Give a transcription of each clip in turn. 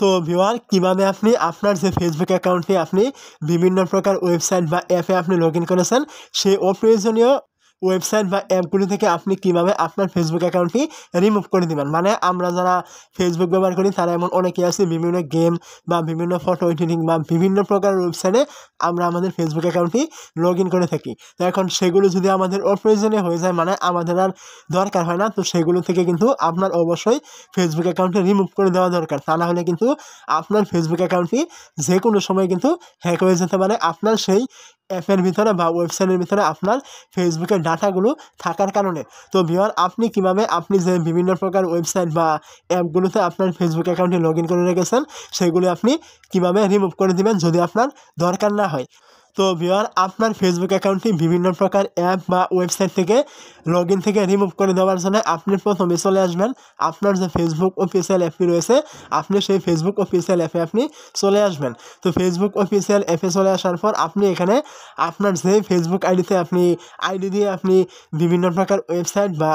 তো ভিওয়ার কীভাবে আপনি আপনার যে ফেসবুক অ্যাকাউন্টে আপনি বিভিন্ন প্রকার ওয়েবসাইট বা অ্যাপে আপনি লগ ইন করেছেন সেই অপ্রয়োজনীয় ওয়েবসাইট বা অ্যাপগুলি থেকে আপনি কিভাবে আপনার ফেসবুক অ্যাকাউন্টটি রিমুভ করে দেবেন মানে আমরা যারা ফেসবুক ব্যবহার করি তারা এমন অনেকে আছে বিভিন্ন গেম বা বিভিন্ন ফটো এডিটিং বা বিভিন্ন প্রকার ওয়েবসাইটে আমরা আমাদের ফেসবুক অ্যাকাউন্টটি লগ করে থাকি তো এখন সেগুলো যদি আমাদের অপ্রয়োজনীয় হয়ে যায় মানে আমাদের আর দরকার হয় না তো সেগুলো থেকে কিন্তু আপনার অবশ্যই ফেসবুক অ্যাকাউন্টটি রিমুভ করে দেওয়া দরকার তা না হলে কিন্তু আপনার ফেসবুক অ্যাকাউন্টটি যে কোনো সময় কিন্তু হ্যাক হয়ে যেতে পারে আপনার সেই অ্যাপের ভিতরে বা ওয়েবসাইটের ভিতরে আপনার ফেসবুকে ডাটাগুলো থাকার কারণে তো ভিওর আপনি কিভাবে আপনি যে বিভিন্ন প্রকার ওয়েবসাইট বা অ্যাপগুলোতে আপনার ফেসবুক অ্যাকাউন্টে লগ করে রেখেছেন সেগুলি আপনি কিভাবে রিমুভ করে দেবেন যদি আপনার দরকার না হয় তো ভিওর আপনার ফেসবুক অ্যাকাউন্টটি বিভিন্ন প্রকার অ্যাপ বা ওয়েবসাইট থেকে লগ থেকে রিমুভ করে দেওয়ার জন্য আপনি প্রথমে চলে আসবেন আপনার যে ফেসবুক অফিসিয়াল অ্যাপটি রয়েছে আপনি সেই ফেসবুক অফিসিয়াল অ্যাপে আপনি চলে আসবেন তো ফেসবুক অফিসিয়াল অ্যাপে চলে আসার পর আপনি এখানে আপনার যে ফেসবুক আইডিতে আপনি আইডি দিয়ে আপনি বিভিন্ন প্রকার ওয়েবসাইট বা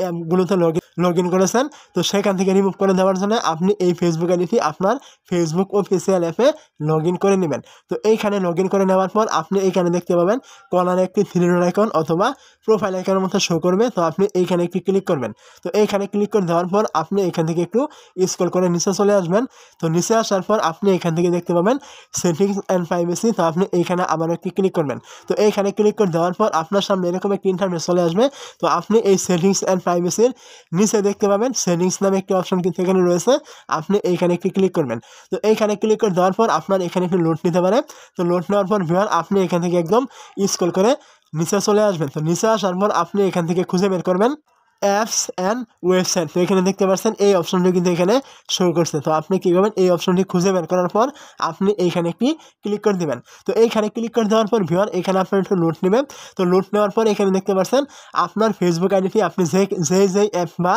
অ্যাপগুলোতে লগ লগ ইন করেছেন তো সেখান থেকে রিমুভ করে দেওয়ার জন্য আপনি এই ফেসবুক আইডিটি আপনার ফেসবুক অফিসিয়াল অ্যাপে লগ ইন করে নেবেন তো এইখানে লগ ইন করে নেওয়ার পর আপনি এইখানে দেখতে পাবেন কলার একটি থ্রিডোর আইকন অথবা প্রোফাইল আইকনের মতো শো করবে তো আপনি এইখানে একটি ক্লিক করবেন তো এইখানে ক্লিক করে দেওয়ার পর আপনি এখান থেকে একটু স্ক্রল করে নিচে চলে আসবেন তো নিচে আসার পর আপনি এখান থেকে দেখতে পাবেন সেটিংস অ্যান্ড প্রাইভেসি তো আপনি এইখানে আবার একটি ক্লিক করবেন তো এইখানে ক্লিক করে দেওয়ার পর আপনার সামনে এরকম একটি ইন্টারনেট চলে আসবে তো আপনি এই সেটিংস অ্যান্ড প্রাইভেসির নিচে দেখতে পাবেন সেভিংস নামে একটি অপশন কিন্তু এখানে রয়েছে আপনি এইখানে একটি ক্লিক করবেন তো এইখানে ক্লিক করে দেওয়ার পর আপনার এখানে একটি লোড নিতে পারে তো লোড নেওয়ার পর ভিওয়ার আপনি এখান থেকে একদম স্কুল করে নিচে চলে আসবেন তো নিচে আসার পর আপনি এখান থেকে খুঁজে বের করবেন অ্যাপস অ্যান্ড ওয়েবসাইট তো এখানে দেখতে পাচ্ছেন এই অপশনটি কিন্তু এখানে শো করছে তো আপনি কী করবেন এই অপশনটি খুঁজে বের করার পর আপনি এইখানে একটি ক্লিক করে দেবেন তো এইখানে ক্লিক করে দেওয়ার পর ভিওয়ার এখানে আপনার একটু লোড নেবেন তো লোড নেওয়ার পর এখানে দেখতে পাচ্ছেন আপনার ফেসবুক আইডিটি আপনি যে যে যেই অ্যাপ বা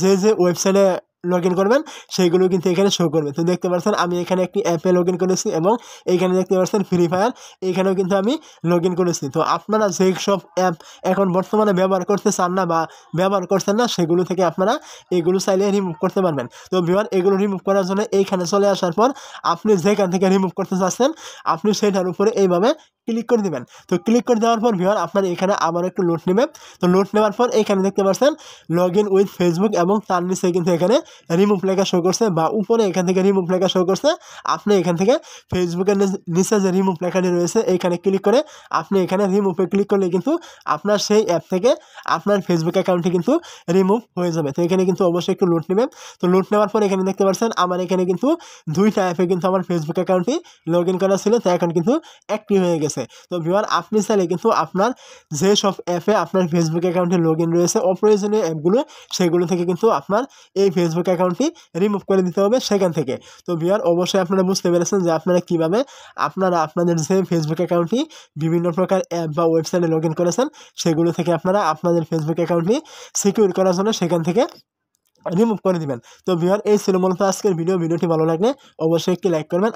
যে যে ওয়েবসাইটে লগ ইন করবেন সেইগুলো কিন্তু এখানে শো করবে তো দেখতে পাচ্ছেন আমি এখানে একটি অ্যাপে লগ ইন করেছি এবং এইখানে দেখতে পাচ্ছেন ফ্রি ফায়ার এইখানেও কিন্তু আমি লগ ইন করেছি তো আপনারা যেই সব অ্যাপ এখন বর্তমানে ব্যবহার করতে চান না বা ব্যবহার করছেন না সেগুলো থেকে আপনারা এগুলো চাইলে রিমুভ করতে পারবেন তো ভিওয়ার এগুলো রিমুভ করার জন্য এইখানে চলে আসার পর আপনি যেখান থেকে রিমুভ করতে চাচ্ছেন আপনি সেটার উপরে এইভাবে ক্লিক করে দেবেন তো ক্লিক করে দেওয়ার পর ভিওর আপনার এখানে আবার একটু লোড নেবে তো লোড নেওয়ার পর এখানে দেখতে পাচ্ছেন লগ ইন উইথ ফেসবুক এবং তার নিচে কিন্তু এখানে রিমুভ লেখা শো করছে বা উপরে এখান থেকে রিমুভ লেখা শো করছে আপনি এখান থেকে ফেসবুকের নিচে যে রিমুভ লেখাটি রয়েছে এইখানে ক্লিক করে আপনি এখানে রিমুভে ক্লিক করলে কিন্তু আপনার সেই অ্যাপ থেকে আপনার ফেসবুক অ্যাকাউন্টটি কিন্তু রিমুভ হয়ে যাবে তো এখানে কিন্তু অবশ্যই একটু লোড নেবেন তো লোড নেওয়ার পর এখানে দেখতে পাচ্ছেন আমার এখানে কিন্তু দুইটা অ্যাপে কিন্তু আমার ফেসবুক অ্যাকাউন্টটি লগ ইন করা ছিল তো এখন কিন্তু অ্যাক্টিভ হয়ে গেছে রয়েছে তো ভিওয়ার আপনি চাইলে কিন্তু আপনার যে সব অ্যাপে আপনার ফেসবুক অ্যাকাউন্টে লগ রয়েছে অপ্রয়োজনীয় অ্যাপগুলো সেগুলো থেকে কিন্তু আপনার এই ফেসবুক অ্যাকাউন্টটি রিমুভ করে দিতে হবে সেখান থেকে তো ভিওয়ার অবশ্যই আপনারা বুঝতে পেরেছেন যে আপনারা কীভাবে আপনারা আপনাদের যে ফেসবুক অ্যাকাউন্টটি বিভিন্ন প্রকার অ্যাপ বা ওয়েবসাইটে লগ করেছেন সেগুলো থেকে আপনারা আপনাদের ফেসবুক অ্যাকাউন্টটি সিকিউর করার জন্য সেখান থেকে রিমুভ করে দেবেন তো ভিওয়ার এই ছিল মূলত আজকের ভিডিও ভিডিওটি ভালো লাগলে অবশ্যই একটি লাইক করবেন